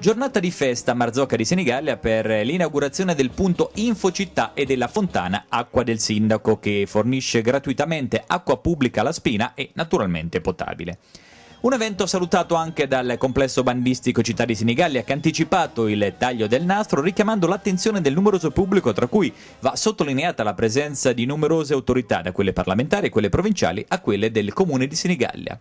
Giornata di festa a Marzocca di Senigallia per l'inaugurazione del punto Infocittà e della fontana Acqua del Sindaco che fornisce gratuitamente acqua pubblica alla spina e naturalmente potabile. Un evento salutato anche dal complesso bandistico Città di Senigallia che ha anticipato il taglio del nastro richiamando l'attenzione del numeroso pubblico tra cui va sottolineata la presenza di numerose autorità da quelle parlamentari, e quelle provinciali a quelle del comune di Senigallia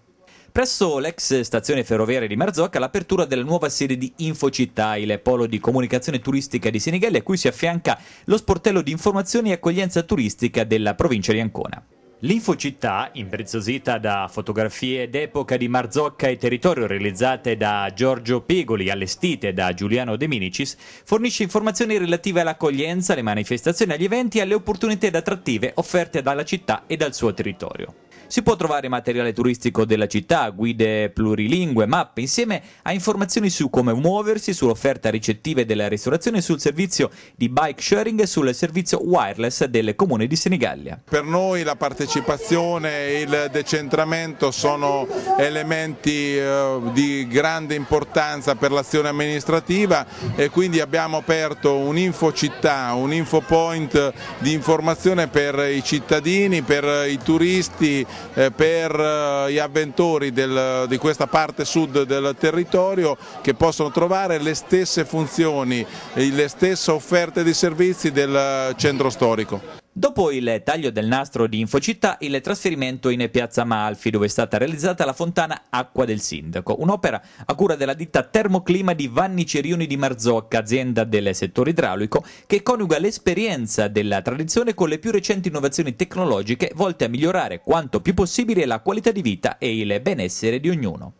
presso l'ex stazione ferroviaria di Marzocca l'apertura della nuova sede di Infocittà, il polo di comunicazione turistica di Senigallia, a cui si affianca lo sportello di informazioni e accoglienza turistica della provincia di Ancona. L'Infocittà, impreziosita da fotografie d'epoca di Marzocca e territorio realizzate da Giorgio Pegoli, allestite da Giuliano De Minicis, fornisce informazioni relative all'accoglienza, alle manifestazioni, agli eventi e alle opportunità ed attrattive offerte dalla città e dal suo territorio. Si può trovare materiale turistico della città, guide plurilingue, mappe, insieme a informazioni su come muoversi, sull'offerta ricettiva della ristorazione, sul servizio di bike sharing e sul servizio wireless del comune di Senigallia. Per noi la partecipazione e il decentramento sono elementi eh, di grande importanza per l'azione amministrativa e quindi abbiamo aperto un info città, un info point di informazione per i cittadini, per i turisti eh, per eh, gli avventori del, di questa parte sud del territorio che possono trovare le stesse funzioni, eh, le stesse offerte di servizi del centro storico. Dopo il taglio del nastro di Infocittà, il trasferimento in Piazza Malfi, dove è stata realizzata la fontana Acqua del Sindaco, un'opera a cura della ditta Termoclima di Vanni Cerioni di Marzocca, azienda del settore idraulico, che coniuga l'esperienza della tradizione con le più recenti innovazioni tecnologiche volte a migliorare quanto più possibile la qualità di vita e il benessere di ognuno.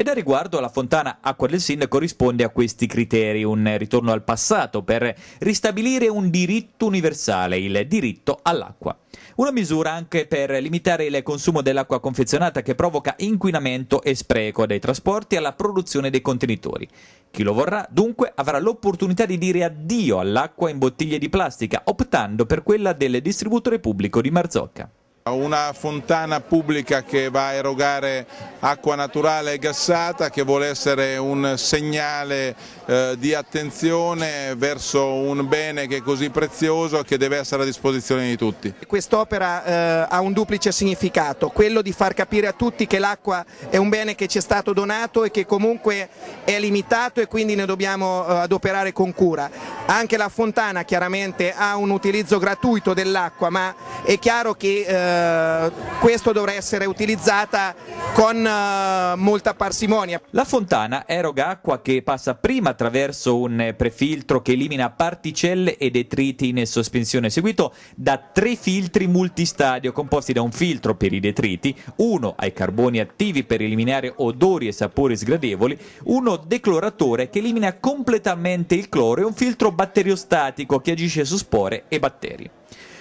E da riguardo la fontana Acqua del Sind corrisponde a questi criteri, un ritorno al passato per ristabilire un diritto universale, il diritto all'acqua. Una misura anche per limitare il consumo dell'acqua confezionata che provoca inquinamento e spreco dai trasporti alla produzione dei contenitori. Chi lo vorrà dunque avrà l'opportunità di dire addio all'acqua in bottiglie di plastica optando per quella del distributore pubblico di Marzocca. Una fontana pubblica che va a erogare acqua naturale e gassata che vuole essere un segnale eh, di attenzione verso un bene che è così prezioso e che deve essere a disposizione di tutti. Quest'opera eh, ha un duplice significato, quello di far capire a tutti che l'acqua è un bene che ci è stato donato e che comunque è limitato e quindi ne dobbiamo eh, adoperare con cura. Anche la fontana chiaramente ha un utilizzo gratuito dell'acqua ma è chiaro che eh, eh, questo dovrà essere utilizzata con eh, molta parsimonia. La fontana eroga acqua che passa prima attraverso un prefiltro che elimina particelle e detriti in sospensione, seguito da tre filtri multistadio composti da un filtro per i detriti, uno ai carboni attivi per eliminare odori e sapori sgradevoli, uno decloratore che elimina completamente il cloro e un filtro batteriostatico che agisce su spore e batteri.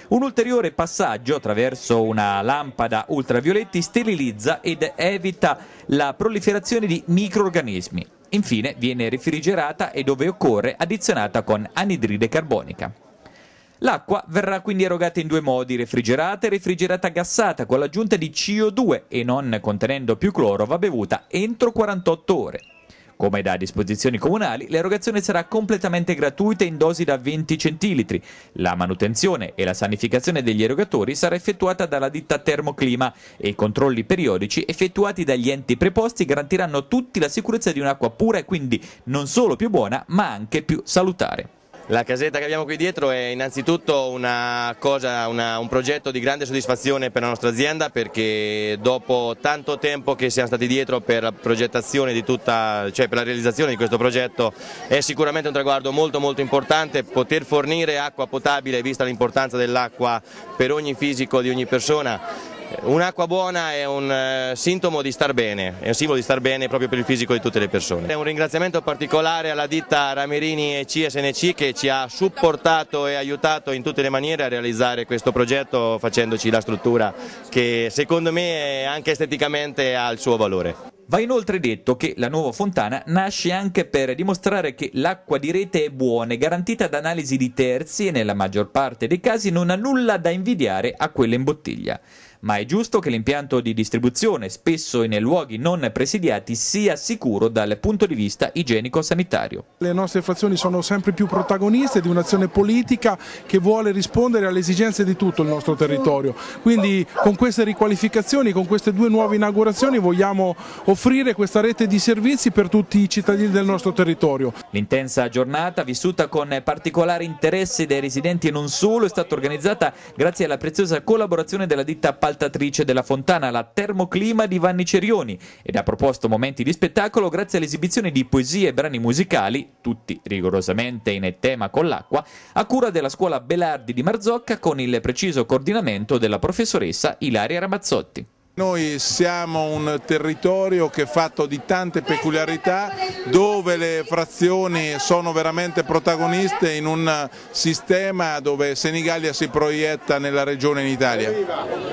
Un ulteriore passaggio attraverso una lampada ultravioletti sterilizza ed evita la proliferazione di microorganismi. Infine viene refrigerata e dove occorre addizionata con anidride carbonica. L'acqua verrà quindi erogata in due modi, refrigerata e refrigerata gassata con l'aggiunta di CO2 e non contenendo più cloro va bevuta entro 48 ore. Come da disposizioni comunali, l'erogazione sarà completamente gratuita in dosi da 20 centilitri. La manutenzione e la sanificazione degli erogatori sarà effettuata dalla ditta Termoclima e i controlli periodici effettuati dagli enti preposti garantiranno tutti la sicurezza di un'acqua pura e quindi non solo più buona, ma anche più salutare. La casetta che abbiamo qui dietro è innanzitutto una cosa, una, un progetto di grande soddisfazione per la nostra azienda perché dopo tanto tempo che siamo stati dietro per la, di tutta, cioè per la realizzazione di questo progetto è sicuramente un traguardo molto molto importante poter fornire acqua potabile vista l'importanza dell'acqua per ogni fisico di ogni persona Un'acqua buona è un eh, sintomo di star bene, è un simbolo di star bene proprio per il fisico di tutte le persone. un ringraziamento particolare alla ditta Ramerini e CSNC che ci ha supportato e aiutato in tutte le maniere a realizzare questo progetto facendoci la struttura che secondo me anche esteticamente ha il suo valore. Va inoltre detto che la nuova fontana nasce anche per dimostrare che l'acqua di rete è buona e garantita da analisi di terzi e nella maggior parte dei casi non ha nulla da invidiare a quella in bottiglia ma è giusto che l'impianto di distribuzione, spesso in luoghi non presidiati, sia sicuro dal punto di vista igienico-sanitario. Le nostre frazioni sono sempre più protagoniste di un'azione politica che vuole rispondere alle esigenze di tutto il nostro territorio. Quindi con queste riqualificazioni, con queste due nuove inaugurazioni vogliamo offrire questa rete di servizi per tutti i cittadini del nostro territorio. L'intensa giornata, vissuta con particolare interesse dai residenti e non solo, è stata organizzata grazie alla preziosa collaborazione della ditta Pagliari appaltatrice della Fontana, la Termoclima di Vanni Cerioni, ed ha proposto momenti di spettacolo grazie all'esibizione di poesie e brani musicali, tutti rigorosamente in tema con l'acqua, a cura della scuola Belardi di Marzocca con il preciso coordinamento della professoressa Ilaria Ramazzotti. Noi siamo un territorio che è fatto di tante peculiarità dove le frazioni sono veramente protagoniste in un sistema dove Senigallia si proietta nella regione in Italia.